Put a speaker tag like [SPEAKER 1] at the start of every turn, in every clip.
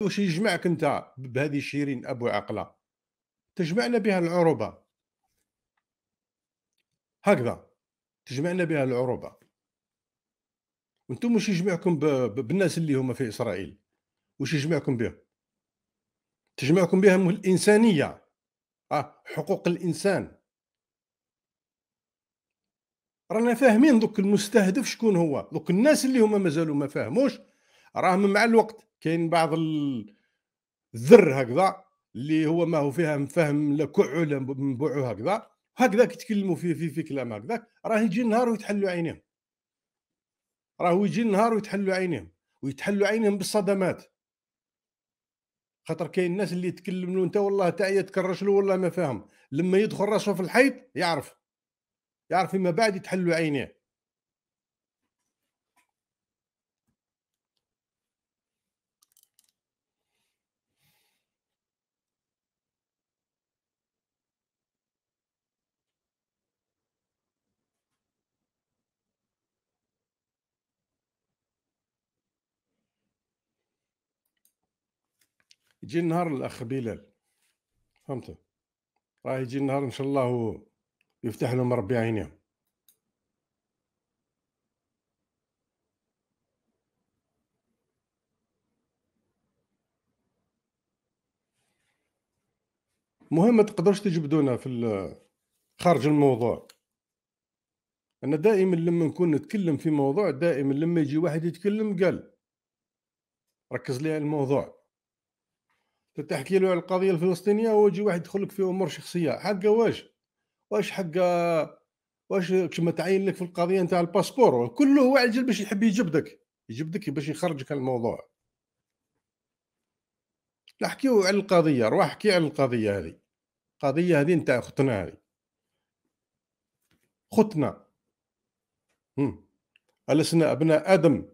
[SPEAKER 1] واش يجمعك انت بهذه شيرين ابو عقله تجمعنا بها العروبه هكذا تجمعنا بها العروبه وانتم واش يجمعكم بالناس اللي هما في اسرائيل واش يجمعكم بهم تجمعكم بها الانسانيه اه حقوق الانسان رانا فاهمين دوك المستهدف شكون هو دوك الناس اللي هما مازالوا ما فاهموش راهم مع الوقت كاين بعض الذر هكذا اللي هو ما هو فيها فهم لا كع ولا منبوع هكذا هكذاك يتكلموا في في في كلام هكذاك راه يجي النهار ويتحلوا عينيهم راه يجي النهار ويتحلوا عينيهم ويتحلوا عينيهم بالصدمات خاطر كاين الناس اللي يتكلموا له انت والله تاع يتكرش له والله ما فاهم لما يدخل راسه في الحيط يعرف يعرف فيما بعد يتحلوا عينيه يجي النهار الاخ بلال فهمت راه يجي النهار ان شاء الله يفتح لهم ربي عينيهم مهم ما تقدرش تجبدونا في خارج الموضوع انا دائما لما نكون نتكلم في موضوع دائما لما يجي واحد يتكلم قال ركز لي على الموضوع تحكي له على القضيه الفلسطينيه ويجي واحد يدخل لك في امور شخصيه حق واش واش حق واش كما تعين لك في القضيه نتاع الباسبور كله هو عجل باش يحب يجبدك يجبدك باش يخرجك الموضوع لا حكيو على القضيه روح احكي على القضيه هذه القضيه هذه نتاع اختنا هذه اختنا هم. ألسنا أبناء آدم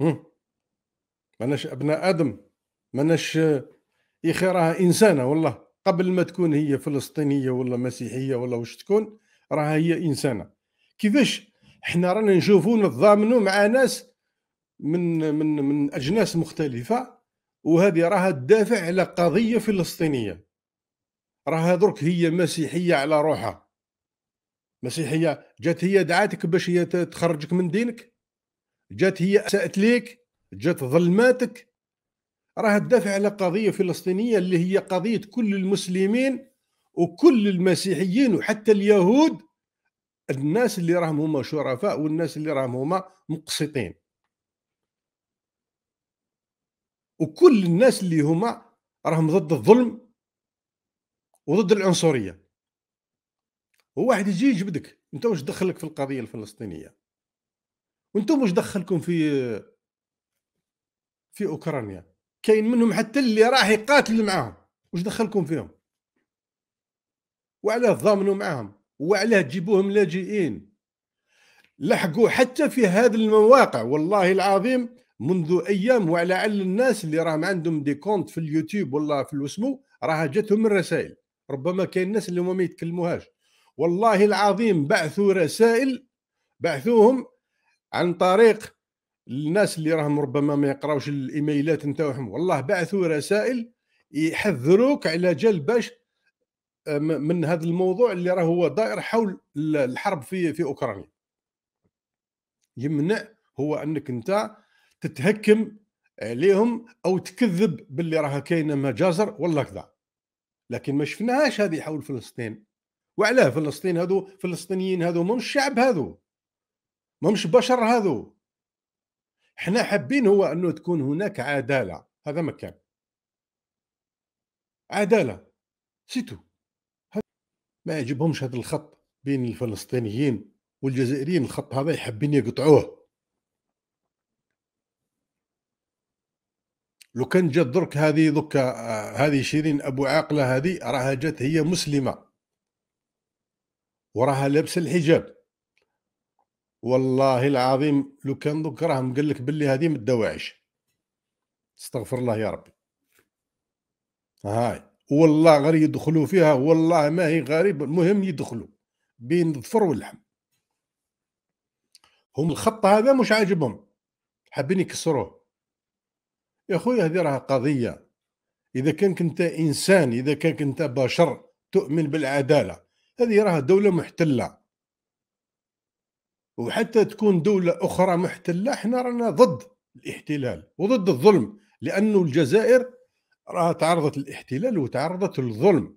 [SPEAKER 1] هم. ماناش ابناء ادم ماناش يا آه، راها انسانه والله قبل ما تكون هي فلسطينيه ولا مسيحيه ولا واش تكون راها هي انسانه كيفاش حنا رانا نشوفوا نتضامنوا مع ناس من من من اجناس مختلفه وهذه راها تدافع على قضيه فلسطينيه راها درك هي مسيحيه على روحها مسيحيه جات هي دعاتك باش هي تخرجك من دينك جات هي اسات ليك جت ظلماتك راها تدافع على قضيه فلسطينيه اللي هي قضيه كل المسلمين وكل المسيحيين وحتى اليهود الناس اللي راهم هما شرفاء والناس اللي راهم هما مقسطين وكل الناس اللي هما راهم ضد الظلم وضد العنصريه وواحد يجي يجبدك انت واش دخلك في القضيه الفلسطينيه وانتم واش دخلكم في في اوكرانيا كاين منهم حتى اللي راح يقاتل معاهم واش دخلكم فيهم وعلاه ضامنوا معاهم وعلاه تجيبوهم لاجئين لحقوا حتى في هذه المواقع والله العظيم منذ ايام وعلى عل الناس اللي راهم عندهم دي كونت في اليوتيوب ولا في الوسمو راه جاتهم الرسائل ربما كاين الناس اللي ما يتكلموهاش والله العظيم بعثوا رسائل بعثوهم عن طريق الناس اللي راهم ربما ما يقراوش الايميلات نتاعهم والله بعثوا رسائل يحذروك على جال باش آه، من هذا الموضوع اللي راه هو دائر حول الحرب في في اوكرانيا يمنع هو انك انت تتهكم عليهم او تكذب باللي راها كاينه مجازر ولا كذا لكن ما شفناهاش هذه حول فلسطين وعلاه فلسطين هذو فلسطينيين هذو مش شعب هذو مش بشر هذو احنا حابين هو انه تكون هناك عداله هذا ما كان عداله سيتو ما يعجبهمش هذا الخط بين الفلسطينيين والجزائريين الخط هذا يحبين يقطعوه لو كان جات درك هذه دوكا آه، هذه شيرين ابو عاقله هذه راها جات هي مسلمه وراها لابسه الحجاب والله العظيم لو كان دوك راهم قال لك باللي هذه من الدواعش استغفر الله يا ربي هاي والله غير يدخلوا فيها والله ما هي غريبه المهم يدخلوا بين الظفر واللحم هم الخط هذا مش عاجبهم حابين يكسروه يا خويا هذه راها قضيه اذا كان كنت انسان اذا كان كنت بشر تؤمن بالعداله هذه راها دوله محتله وحتى تكون دولة أخرى محتلة احنا رانا ضد الاحتلال وضد الظلم لأن الجزائر راها تعرضت للاحتلال وتعرضت للظلم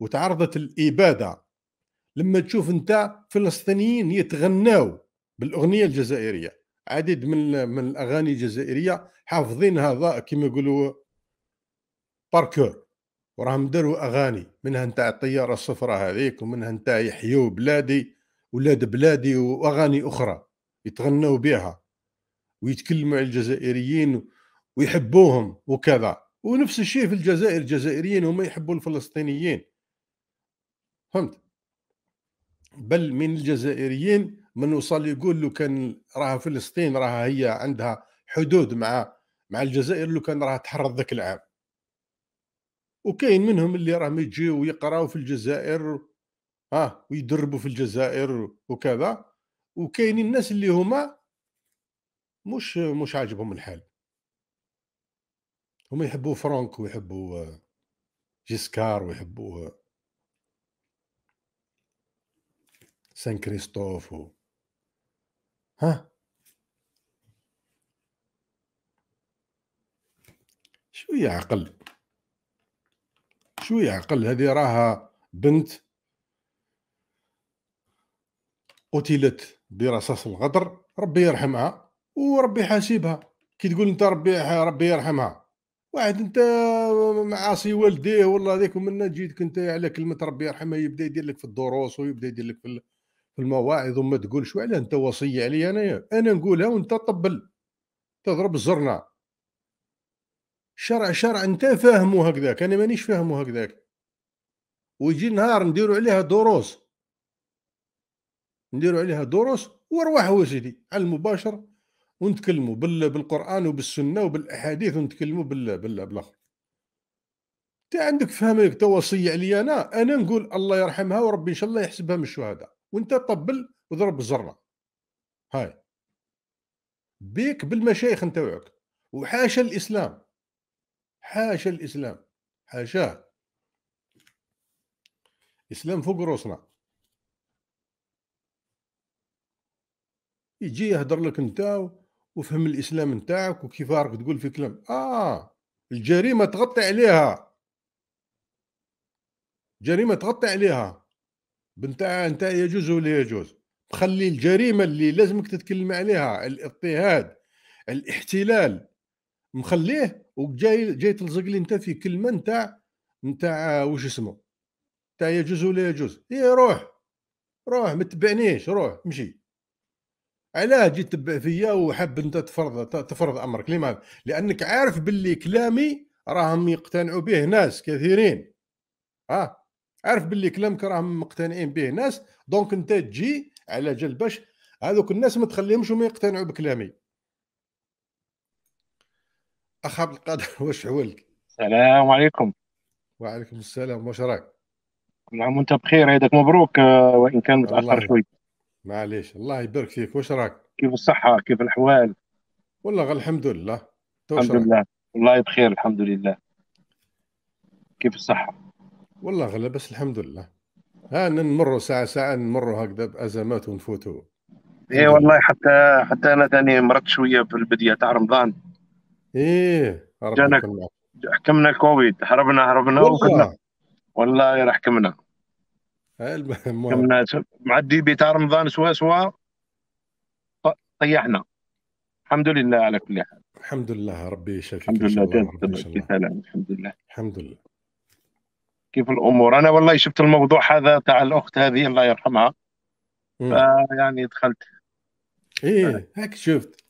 [SPEAKER 1] وتعرضت للإبادة لما تشوف انت فلسطينيين يتغناو بالأغنية الجزائرية عديد من من الأغاني الجزائرية حافظين هذا كما يقولوا باركور وراهم داروا أغاني منها أنت الطيارة الصفراء هذيك ومنها أنت يحيو بلادي ولاد بلادي واغاني اخرى يتغنوا بها ويتكلموا على الجزائريين ويحبوهم وكذا ونفس الشيء في الجزائر الجزائريين هما يحبوا الفلسطينيين فهمت بل من الجزائريين من وصل يقول لو كان راها فلسطين راها هي عندها حدود مع مع الجزائر لو كان راها تحرر ذاك العام وكاين منهم اللي راهم يجيو ويقراو في الجزائر اه ويدربوا في الجزائر وكذا وكاينين الناس اللي هما مش مش عاجبهم الحال هما يحبوا فرانك ويحبوا آه، جيسكار ويحبوا آه، سان كريستوف و... ها شويه عقل شويه عقل هذه راها بنت قتلت برصاص الغدر ربي يرحمها وربي حاسبها كي تقول انت ربي ربي يرحمها واحد انت معاصي والديه والله هذيك ومن جيتك انت على كلمه ربي يرحمها يبدا يدير لك في الدروس ويبدا يدير لك في المواعظ وما تقولش وعلى انت وصيه علي انايا انا نقولها وانت طبل تضرب الزرنا شرع شرع انت فاهمه هكذاك انا مانيش فاهمه هكذاك ويجي نهار نديروا عليها دروس نديروا عليها دروس وارواحوا سيدي على المباشر ونتكلموا بالقران وبالسنه وبالاحاديث ونتكلموا بالاخر انت عندك فهمك توصي توصيه عليا انا انا نقول الله يرحمها وربي ان شاء الله يحسبها من الشهداء وانت طبل وضرب الزره هاي بيك بالمشايخ نتاوعك وحاشا الاسلام حاشا الاسلام حاشاه الاسلام فوق روسنا يجي يهضر لك انت وفهم الاسلام نتاعك وكيف راك تقول في كلام اه الجريمه تغطي عليها جريمه تغطي عليها بنتاع انت يجوز ولا يجوز تخلي الجريمه اللي لازمك تتكلم عليها الاضطهاد الاحتلال مخليه وجاي جاي تلزق لي انت في كلمه نتاع نتاع آه، وش اسمه نتاع يجوز ولا يجوز اي روح روح ما تبعنيش روح مشي علاه جيت تبع فيا وحاب انت تفرض تفرض امرك لماذا؟ لانك عارف باللي كلامي راهم يقتنعوا به ناس كثيرين اه عارف باللي كلامك راهم مقتنعين به ناس دونك انت تجي على جال باش هذوك الناس ما تخليهمش وما يقتنعوا بكلامي اخ عبد القادر واش حولك؟ السلام عليكم وعليكم السلام واش راك؟
[SPEAKER 2] نعم وانت بخير هذاك مبروك آه، وان كان متاخر شوي
[SPEAKER 1] معليش الله يبارك فيك واش راك كيف الصحة كيف الأحوال والله الحمد لله الحمد لله
[SPEAKER 2] والله بخير الحمد لله كيف الصحة
[SPEAKER 1] والله غلا بس الحمد لله ها نمروا ساعة ساعة نمروا هكذا بأزمات ونفوتوا
[SPEAKER 2] ايه والله حتى حتى انا ثاني مرضت شويه في البدايه تاع رمضان
[SPEAKER 1] ايه
[SPEAKER 2] جانا حكمنا الكوفيد هربنا هربنا والله وكنا والله راح حكمنا
[SPEAKER 1] كنا
[SPEAKER 2] مع الديبي تاع رمضان سوا سوا طيحنا الحمد لله على كل حال
[SPEAKER 1] الحمد لله ربي يشافيك الحمد لله بسلام الحمد لله الحمد لله
[SPEAKER 2] كيف الامور انا والله شفت الموضوع هذا تاع الاخت هذه الله يرحمها يعني دخلت
[SPEAKER 1] ايه هاك شفت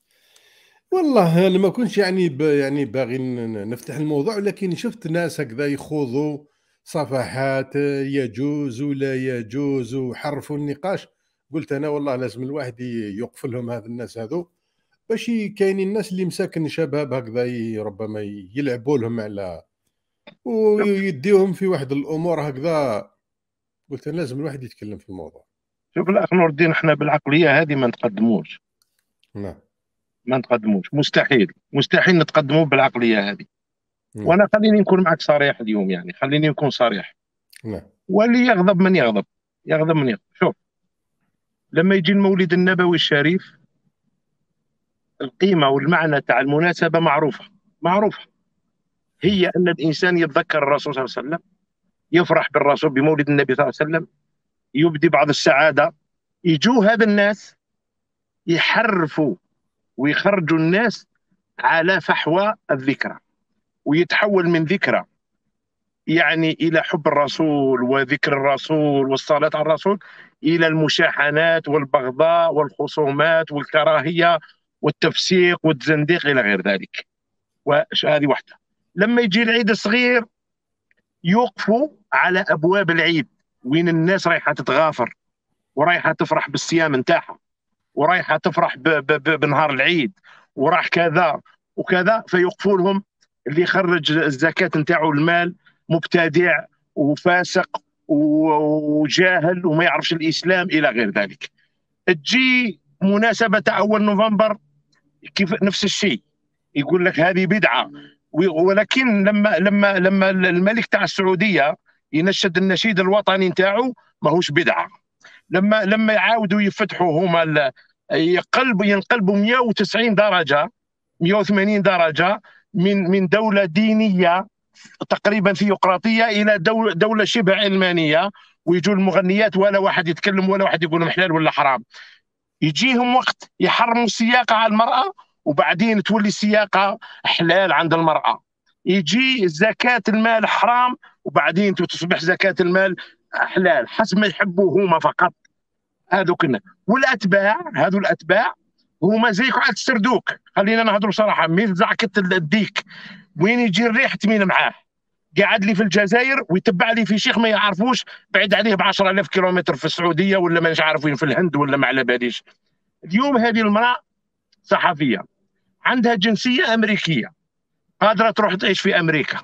[SPEAKER 1] والله انا ما كنتش يعني يعني باغي نفتح الموضوع لكن شفت ناس هكذا يخوضوا صفحات يجوز لا يجوز حرف النقاش قلت انا والله لازم الواحد يوقف لهم هذا الناس هذو باش كاينين الناس اللي مساكن شباب هكذا ربما يلعبوا لهم على ويديهم في واحد الامور هكذا قلت انا لازم الواحد يتكلم في الموضوع
[SPEAKER 2] شوف الاخ نور الدين احنا بالعقليه هذه ما نتقدموش نعم ما نتقدموش مستحيل مستحيل نتقدموا بالعقليه هذه وانا خليني نكون معك صريح اليوم يعني خليني نكون صريح نعم واللي يغضب من يغضب يغضب من يغضب شوف لما يجي المولد النبوي الشريف القيمه والمعنى تاع المناسبه معروفه معروفه هي ان الانسان يتذكر الرسول صلى الله عليه وسلم يفرح بالرسول بمولد النبي صلى الله عليه وسلم يبدي بعض السعاده يجوا هذا الناس يحرفوا ويخرجوا الناس على فحوى الذكرى ويتحول من ذكرى يعني الى حب الرسول وذكر الرسول والصلاه على الرسول الى المشاحنات والبغضاء والخصومات والكراهيه والتفسيق والتزنديق الى غير ذلك وهذه واحده لما يجي العيد الصغير يوقفوا على ابواب العيد وين الناس رايحه تتغافر ورايحه تفرح بالصيام نتاعها ورايحه تفرح بنهار العيد وراح كذا وكذا فيوقفوا لهم اللي خرج الزكاه نتاعو المال مبتدع وفاسق وجاهل وما يعرفش الاسلام الى غير ذلك تجي مناسبه تاع اول نوفمبر كيف نفس الشيء يقول لك هذه بدعه ولكن لما لما لما الملك تاع السعوديه ينشد النشيد الوطني نتاعو ماهوش بدعه لما لما يعاودوا يفتحوا هما يقلبوا ينقلبوا 190 درجه 180 درجه من من دوله دينيه تقريبا ثيوقراطيه الى دوله شبه علمانيه ويجوا المغنيات ولا واحد يتكلم ولا واحد يقول محلال حلال ولا حرام يجيهم وقت يحرموا السياقه على المراه وبعدين تولي السياقه حلال عند المراه يجي زكاه المال حرام وبعدين تصبح زكاه المال حلال حسب ما يحبوا هما فقط هذوك والاتباع هذو الاتباع هما زيك واحد السردوك خلينا نهضروا صراحه من زعكت الديك وين يجي الريح تمين معاه قاعد لي في الجزائر ويتبع لي في شيخ ما يعرفوش بعيد عليه ب 10000 كيلومتر في السعوديه ولا مانيش عارف وين في الهند ولا ما على باليش اليوم هذه المراه صحفيه عندها جنسيه امريكيه قادره تروح تعيش في امريكا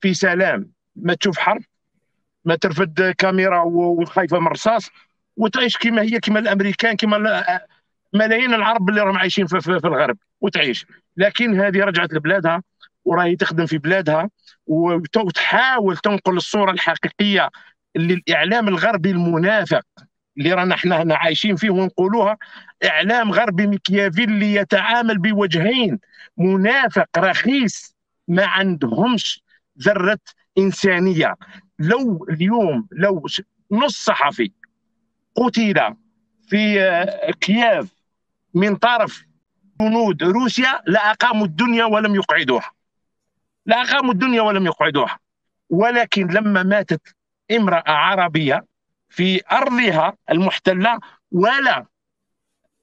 [SPEAKER 2] في سلام ما تشوف حرب ما ترفد كاميرا وخايفه من الرصاص وتعيش كما هي كما الامريكان كما ملايين العرب اللي راهم عايشين في, في, في الغرب وتعيش لكن هذه رجعت لبلادها وراهي تخدم في بلادها وتحاول تنقل الصوره الحقيقيه للاعلام الغربي المنافق اللي رانا احنا عايشين فيه ونقولوها اعلام غربي مكيافيلي يتعامل بوجهين منافق رخيص ما عندهمش ذره انسانيه لو اليوم لو نص صحفي قتل في آه، كييف من طرف جنود روسيا لاقاموا الدنيا ولم يقعدوها لاقاموا الدنيا ولم يقعدوها ولكن لما ماتت امراه عربيه في ارضها المحتله ولا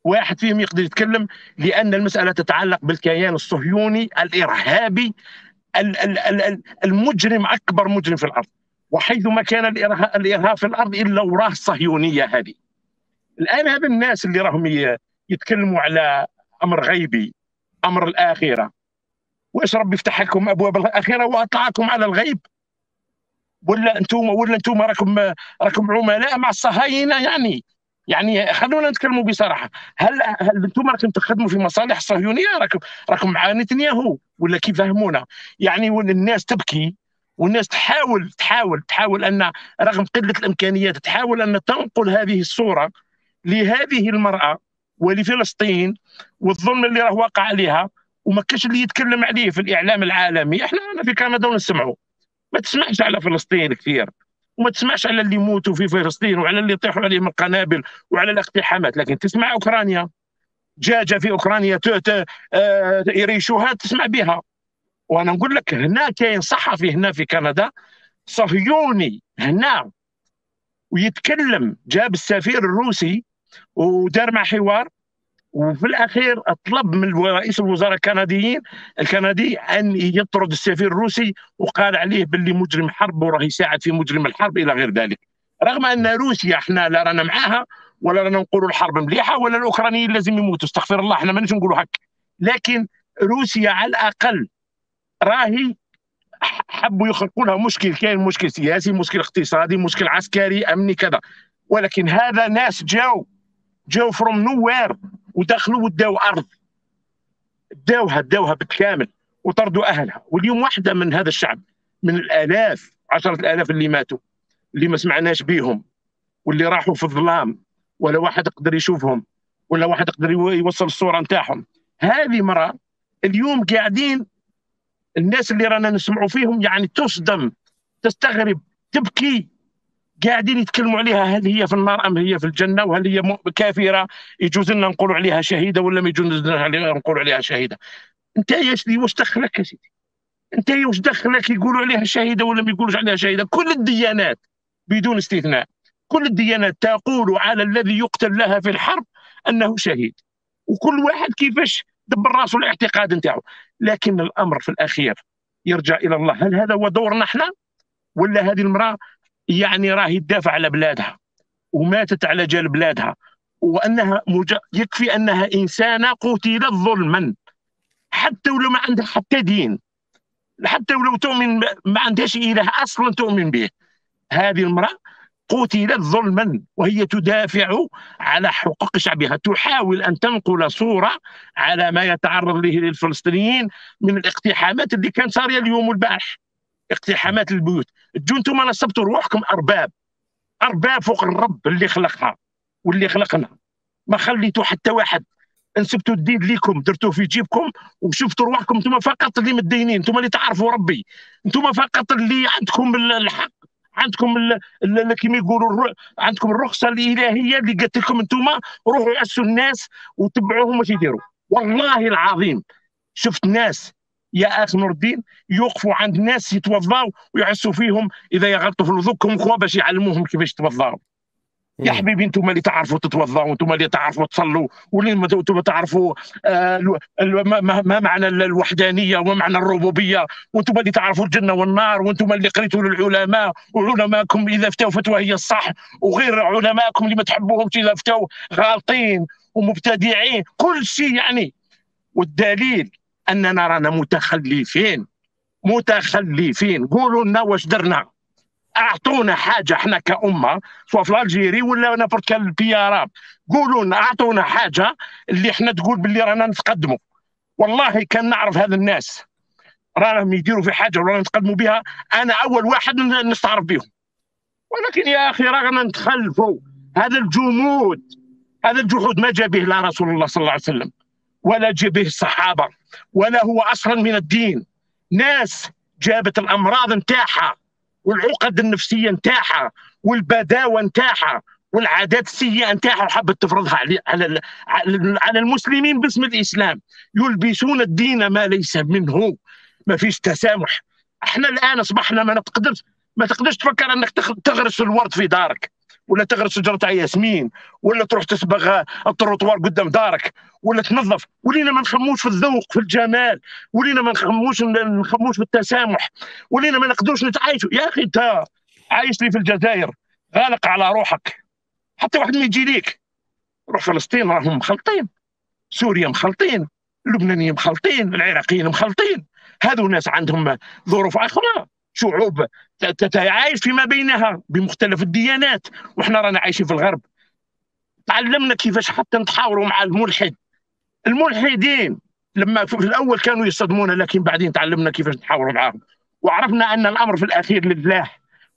[SPEAKER 2] واحد فيهم يقدر يتكلم لان المساله تتعلق بالكيان الصهيوني الارهابي المجرم اكبر مجرم في الارض وحيثما كان الارهاب في الارض الا وراه الصهيونيه هذه الان هذا الناس اللي راهم يتكلموا على امر غيبي امر الاخره واش ربي فتح لكم ابواب الاخره واطلعكم على الغيب ولا انتم ولا انتم راكم راكم عملاء مع الصهاينه يعني يعني خلونا نتكلموا بصراحه هل هل انتم راكم تخدموا في مصالح الصهيونيه راكم راكم مع نتنياهو ولا كيف فهمونا يعني الناس تبكي والناس تحاول تحاول تحاول ان رغم قله الامكانيات تحاول ان تنقل هذه الصوره لهذه المراه ولفلسطين والظلم اللي راه واقع عليها وما كاش اللي يتكلم عليه في الاعلام العالمي احنا هنا في كندا ونسمعوا ما تسمعش على فلسطين كثير وما تسمعش على اللي يموتوا في فلسطين وعلى اللي يطيحوا عليهم القنابل وعلى الاقتحامات لكن تسمع اوكرانيا جاجة في اوكرانيا آه، يريشوها تسمع بها وانا نقول لك هنا كاين صحفي هنا في كندا صهيوني هنا ويتكلم جاب السفير الروسي ودار مع حوار وفي الاخير طلب من رئيس الوزراء الكنديين الكندي ان يطرد السفير الروسي وقال عليه باللي مجرم حرب وراه يساعد في مجرم الحرب الى غير ذلك رغم ان روسيا احنا لا رانا معاها ولا رانا نقولوا الحرب مليحه ولا الاوكرانيين لازم يموتوا استغفر الله احنا ماناش نقولوا هكا لكن روسيا على الاقل راهي حبوا يخلقوا لها مشكل كاين مشكل سياسي مشكل اقتصادي مشكل عسكري امني كذا ولكن هذا ناس جاو جاو فروم نوير ودخلوا وداو ارض داوها داوها بالكامل وطردوا اهلها واليوم واحده من هذا الشعب من الالاف عشرة الالاف اللي ماتوا اللي ما سمعناش بيهم واللي راحوا في الظلام ولا واحد قدر يشوفهم ولا واحد قدر يوصل الصوره نتاعهم هذه مرة اليوم قاعدين الناس اللي رانا نسمعوا فيهم يعني تصدم تستغرب تبكي قاعدين يتكلموا عليها هل هي في النار ام هي في الجنه وهل هي كافره يجوز لنا نقولوا عليها شهيده ولا ما يجوز لنا نقولوا عليها شهيده انت يا سيدي واش دخلك يا سيدي انت واش دخلك يقولوا عليها شهيده ولا ما يقولوش عليها شهيده كل الديانات بدون استثناء كل الديانات تقول على الذي يقتل لها في الحرب انه شهيد وكل واحد كيفاش دبر راسه الاعتقاد نتاعو لكن الامر في الاخير يرجع الى الله هل هذا هو دورنا احنا ولا هذه المراه يعني راهي تدافع على بلادها وماتت على جال بلادها وانها مج... يكفي انها انسانه قتلت ظلما حتى ولو ما عندها حتى دين حتى ولو تؤمن ما عندهاش اله اصلا تؤمن به هذه المراه قتلت ظلما وهي تدافع على حقوق شعبها تحاول ان تنقل صوره على ما يتعرض له للفلسطينيين من الاقتحامات اللي كانت صاريه اليوم والبارح اقتحامات البيوت تجوا انتم نصبتوا روحكم ارباب ارباب فوق الرب اللي خلقها واللي خلقنا ما خليتوا حتى واحد انسبتوا الدين ليكم درتوه في جيبكم وشفتوا رواحكم انتم فقط اللي متدينين انتم اللي تعرفوا ربي انتم فقط اللي عندكم الحق عندكم كيما يقولوا عندكم الرخصه الالهيه اللي قالت لكم انتم روحوا اسوا الناس وتبعوهم واش يديروا والله العظيم شفت ناس يا اخ نور الدين يوقفوا عند ناس يتوضاوا ويحسوا فيهم اذا يغلطوا في الوضوء كم خوا باش يعلموهم كيفاش يتوضاوا يا إيه. حبيبي انتم اللي تعرفوا تتوضاوا انتم اللي تعرفوا تصلوا واللي ما تعرفوا آه ما معنى الوحدانيه وما معنى الربوبيه وانتم اللي تعرفوا الجنه والنار وانتم اللي قريتوا للعلماء وعلماءكم اذا فتوا فتوى هي الصح وغير علماءكم اللي ما تحبوهمش اذا فتوا غالطين ومبتدعين كل شيء يعني والدليل اننا رانا متخلفين متخلفين قولوا لنا واش درنا اعطونا حاجه احنا كامه سواء في الجيري ولا نابورت كان البي اراب قولوا لنا اعطونا حاجه اللي احنا تقول باللي رانا نتقدموا والله كان نعرف هذا الناس راهم يديروا في حاجه ورانا نتقدموا بها انا اول واحد نستعرف بهم ولكن يا اخي رانا نتخلفوا هذا الجمود هذا الجحود ما جابه به لا رسول الله صلى الله عليه وسلم ولا به الصحابة ولا هو أصلا من الدين ناس جابت الأمراض نتاعها والعقد النفسية نتاعها والبداوة نتاعها والعادات السيئة نتاعها وحبت تفرضها على على المسلمين باسم الإسلام يلبسون الدين ما ليس منه ما فيش تسامح احنا الآن أصبحنا ما نقدرش ما تقدرش تفكر أنك تغرس الورد في دارك ولا تغرس شجره تاع ياسمين ولا تروح تسبغ الطروطوار قدام دارك ولا تنظف ولينا ما نخموش في الذوق في الجمال ولينا ما نخموش نخموش في التسامح ولينا ما نقدروش نتعايشوا يا اخي انت عايش لي في الجزائر غالق على روحك حتى واحد ما يجي ليك روح فلسطين راهم مخلطين سوريا مخلطين اللبنانيين مخلطين العراقيين مخلطين هذو ناس عندهم ظروف اخرى شعوب تتعايش فيما بينها بمختلف الديانات وإحنا رانا عايشين في الغرب تعلمنا كيفاش حتى نتحاوروا مع الملحد الملحدين لما في الاول كانوا يصدمونا لكن بعدين تعلمنا كيفاش نتحاوروا معاهم وعرفنا ان الامر في الاخير لله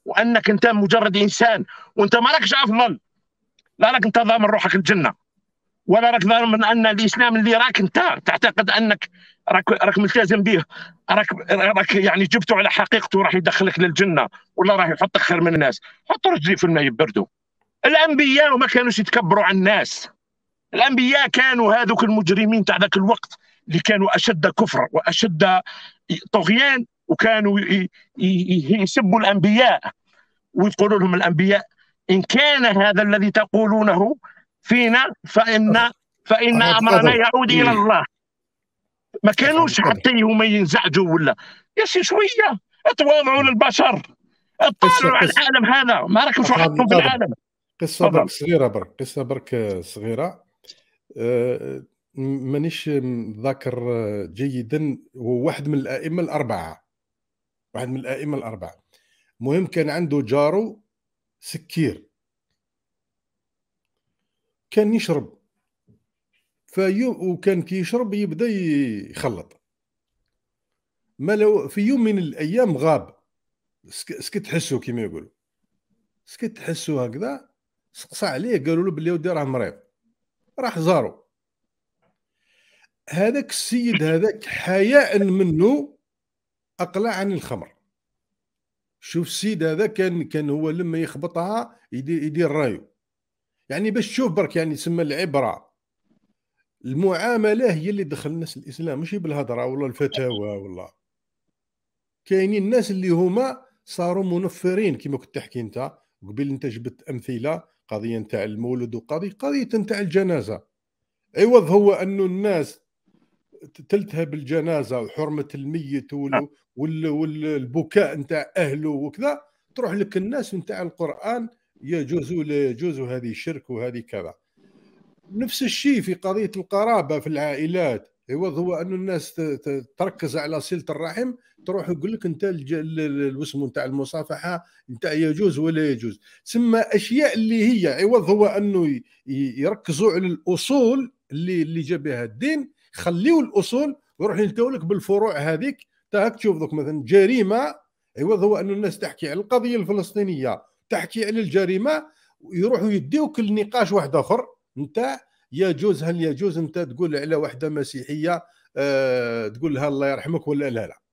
[SPEAKER 2] وانك انت مجرد انسان وانت ما راكش افضل لا راك انت ضامن روحك الجنه ولا راك ضامن ان الاسلام اللي راك انت تعتقد انك راك راك ملتزم به راك راك يعني جبته على حقيقته راح يدخلك للجنه ولا راح يحطك خير من الناس حط رجلي في الماء يبردوا الانبياء ما كانوش يتكبروا على الناس الانبياء كانوا هذوك المجرمين تاع ذاك الوقت اللي كانوا اشد كفر واشد طغيان وكانوا يسبوا الانبياء ويقولوا لهم الانبياء ان كان هذا الذي تقولونه فينا فان فان أه. امرنا أه. يعود الى إيه. الله ما كانوش حتى هما ينزعجوا ولا يا سي شويه اتواضعوا للبشر اطلعوا على العالم هذا ما راكمش وحدكم في العالم
[SPEAKER 1] قصه برك صغيره برك قصه برك صغيره أه مانيش ذاكر جيدا هو واحد من الائمه الاربعه واحد من الائمه الاربعه المهم كان عنده جارو سكير كان يشرب في وكان كي يبدا يخلط ما لو في يوم من الايام غاب سكت حسو كيما يقولوا سكت حسو هكذا سقسى عليه قالوا له بلي ودي راه مريض راح زارو هذاك السيد هذاك حياء منه اقلع عن الخمر شوف السيد هذا كان كان هو لما يخبطها يدير رايو يعني باش تشوف برك يعني تسمى العبره المعامله هي اللي دخل الناس الاسلام ماشي بالهضره ولا الفتاوى ولا كاينين الناس اللي هما صاروا منفرين كما كنت تحكي انت قبل انت جبت امثله قضيه نتاع المولد وقضيه قضيه نتاع الجنازه عوض أيوة، هو انه الناس تلتهى بالجنازه وحرمه الميت نعم. والبكاء نتاع اهله وكذا تروح لك الناس نتاع القران يجوز لا يجوز هذه شرك وهذه كذا نفس الشيء في قضيه القرابه في العائلات عوض إيوه، هو انه الناس تركز على صله الرحم تروح يقول لك انت الوسم نتاع المصافحه انت يجوز ولا يجوز ثم اشياء اللي هي عوض إيوه، هو انه يركزوا على الاصول اللي اللي جا بها الدين خليوا الاصول ويروح يلتو لك بالفروع هذيك تاك تشوف دوك مثلا جريمه عوض إيوه، هو انه الناس تحكي على القضيه الفلسطينيه تحكي على الجريمه يروحوا يديوك لنقاش واحد اخر انت يجوز هل يجوز انت تقول على وحده مسيحيه آه، تقول لها الله يرحمك ولا لا لا